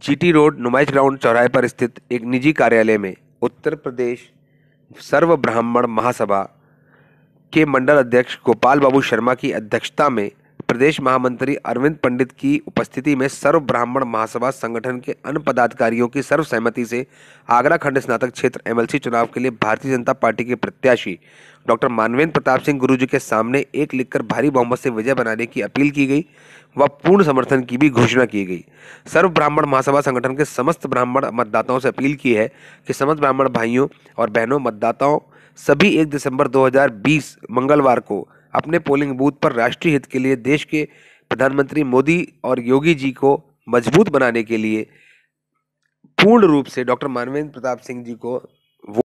GT road नुमाइश ground चौराहे पर स्थित एक निजी कार्यालय में उत्तर प्रदेश सर्व ब्राह्मण महासभा के मंडल अध्यक्ष गोपाल बाबू शर्मा की अध्यक्षता में प्रदेश महामंत्री अरविंद पंडित की उपस्थिति में सर्व ब्राह्मण महासभा संगठन के अन्य पदाधिकारियों की सर्वसहमति से आगरा खंड स्नातक क्षेत्र एमएलसी चुनाव के लिए भारतीय जनता पार्टी के प्रत्याशी डॉक्टर मानवेंद्र प्रताप सिंह गुरुजी के सामने एक लिखकर भारी बहुमत से विजय बनाने की अपील की गई व पूर्ण समर्थन की भी घोषणा की गई सर्व ब्राह्मण महासभा संगठन के समस्त ब्राह्मण मतदाताओं से अपील की है कि समस्त ब्राह्मण भाइयों और बहनों मतदाताओं सभी एक दिसंबर दो मंगलवार को अपने पोलिंग बूथ पर राष्ट्रीय हित के लिए देश के प्रधानमंत्री मोदी और योगी जी को मजबूत बनाने के लिए पूर्ण रूप से डॉक्टर मानवेंद्र प्रताप सिंह जी को